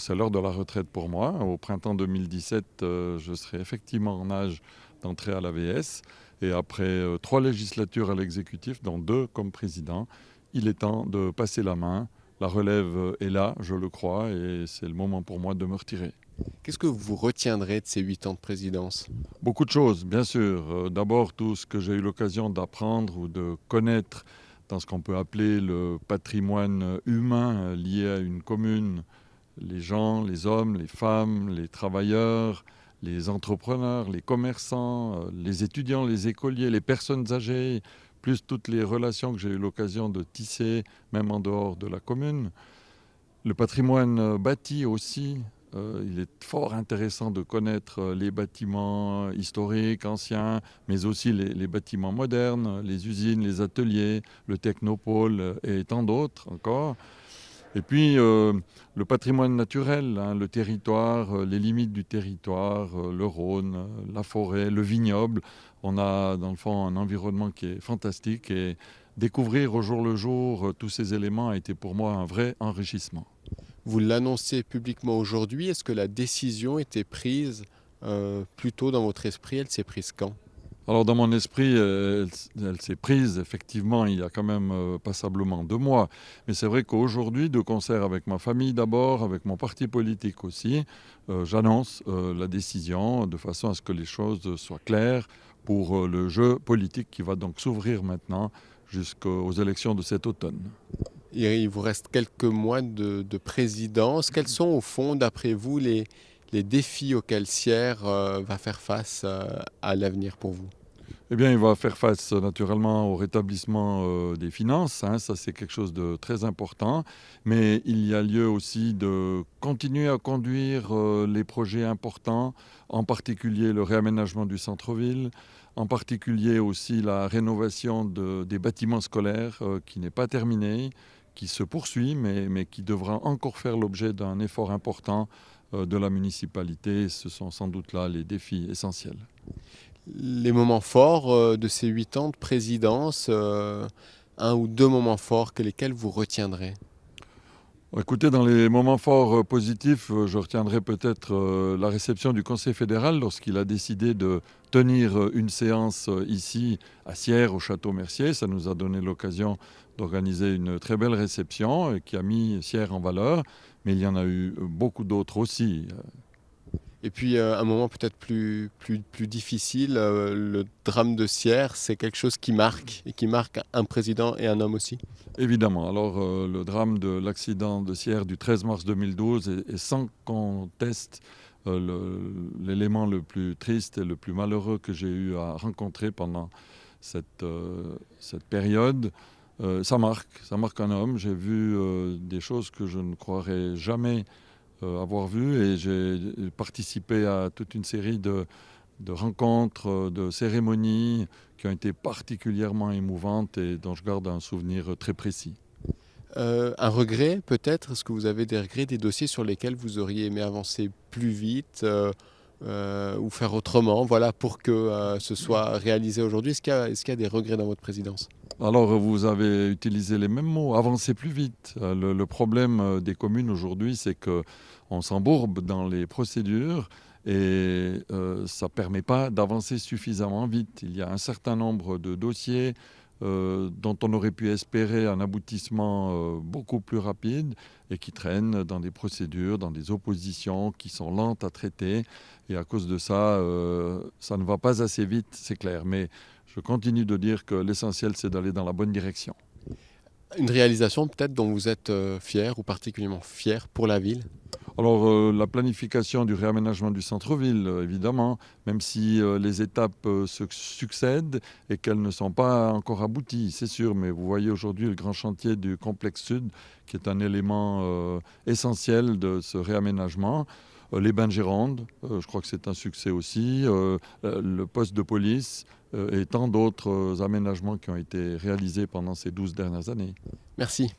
C'est l'heure de la retraite pour moi. Au printemps 2017, euh, je serai effectivement en âge d'entrer à l'AVS. Et après euh, trois législatures à l'exécutif, dont deux comme président, il est temps de passer la main. La relève est là, je le crois, et c'est le moment pour moi de me retirer. Qu'est-ce que vous retiendrez de ces huit ans de présidence Beaucoup de choses, bien sûr. Euh, d'abord, tout ce que j'ai eu l'occasion d'apprendre ou de connaître dans ce qu'on peut appeler le patrimoine humain lié à une commune, les gens, les hommes, les femmes, les travailleurs, les entrepreneurs, les commerçants, euh, les étudiants, les écoliers, les personnes âgées, plus toutes les relations que j'ai eu l'occasion de tisser, même en dehors de la commune. Le patrimoine euh, bâti aussi, euh, il est fort intéressant de connaître les bâtiments historiques, anciens, mais aussi les bâtiments modernes, les usines, les ateliers, le technopôle et tant d'autres encore. Et puis euh, le patrimoine naturel, hein, le territoire, euh, les limites du territoire, euh, le Rhône, la forêt, le vignoble. On a dans le fond un environnement qui est fantastique et découvrir au jour le jour tous ces éléments a été pour moi un vrai enrichissement. Vous l'annoncez publiquement aujourd'hui. Est-ce que la décision était prise plutôt dans votre esprit Elle s'est prise quand alors dans mon esprit, euh, elle, s'est prise effectivement il y a quand même euh, passablement deux mois. Mais c'est vrai qu'aujourd'hui, de concert avec ma famille d'abord, avec mon parti politique aussi, euh, j'annonce la décision de façon à ce que les choses soient claires pour le jeu politique qui va donc s'ouvrir maintenant jusqu'aux élections de cet automne. Il vous reste quelques mois de, présidence. Quels sont au fond, d'après vous, les, les défis auxquels Sierre va faire face à l'avenir pour vous eh il va faire face naturellement au rétablissement euh, des finances. Hein. ça, c'est quelque chose de très important. Mais il y a lieu aussi de continuer à conduire euh, les projets importants, en particulier le réaménagement du centre-ville, en particulier aussi la rénovation des bâtiments scolaires euh, qui n'est pas terminée, qui se poursuit, mais qui devra encore faire l'objet d'un effort important de la municipalité. Ce sont sans doute là les défis essentiels les moments forts euh, de ces huit ans de présidence, euh, un ou deux moments forts que lesquels vous retiendrez Écoutez, dans les moments forts euh, positifs, je retiendrai peut-être la réception du Conseil fédéral lorsqu'il a décidé de tenir une séance ici à Sierre, au Château Mercier. Ça nous a donné l'occasion d'organiser une très belle réception qui a mis Sierre en valeur, mais il y en a eu beaucoup d'autres aussi. Et puis euh, un moment peut-être plus, plus, plus difficile, euh, le drame de Sierre, c'est quelque chose qui marque, et qui marque un président et un homme aussi Évidemment. Alors euh, le drame de l'accident de Sierre du 13 mars 2012 est, sans conteste l'élément le, le, plus triste et le plus malheureux que j'ai eu à rencontrer pendant cette, cette période. ça marque, ça marque un homme. J'ai vu des choses que je ne croirais jamais euh, avoir vu et j'ai participé à toute une série de, de rencontres, euh, de cérémonies qui ont été particulièrement émouvantes et dont je garde un souvenir très précis. Euh, un regret peut-être Est-ce que vous avez des regrets, des dossiers sur lesquels vous auriez aimé avancer plus vite ou faire autrement voilà, pour que ce soit réalisé aujourd'hui Est-ce qu'il y, a des regrets dans votre présidence alors, vous avez utilisé les mêmes mots, avancer plus vite. Euh, le, problème euh, des communes aujourd'hui, c'est qu'on s'embourbe dans les procédures et euh, ça ne permet pas d'avancer suffisamment vite. Il y a un certain nombre de dossiers dont on aurait pu espérer un aboutissement beaucoup plus rapide et qui traînent dans des procédures, dans des oppositions qui sont lentes à traiter. Et à cause de ça, ça ne va pas assez vite, c'est clair. Mais je continue de dire que l'essentiel, c'est d'aller dans la bonne direction. Une réalisation peut-être dont vous êtes euh, fier ou particulièrement fier pour la ville alors euh, la planification du réaménagement du centre-ville, euh, évidemment, même si les étapes se succèdent et qu'elles ne sont pas encore abouties, c'est sûr, mais vous voyez aujourd'hui le grand chantier du complexe sud qui est un élément essentiel de ce réaménagement. Euh, les bains de euh, je crois que c'est un succès aussi, euh, le poste de police et tant d'autres aménagements qui ont été réalisés pendant ces 12 dernières années. Merci.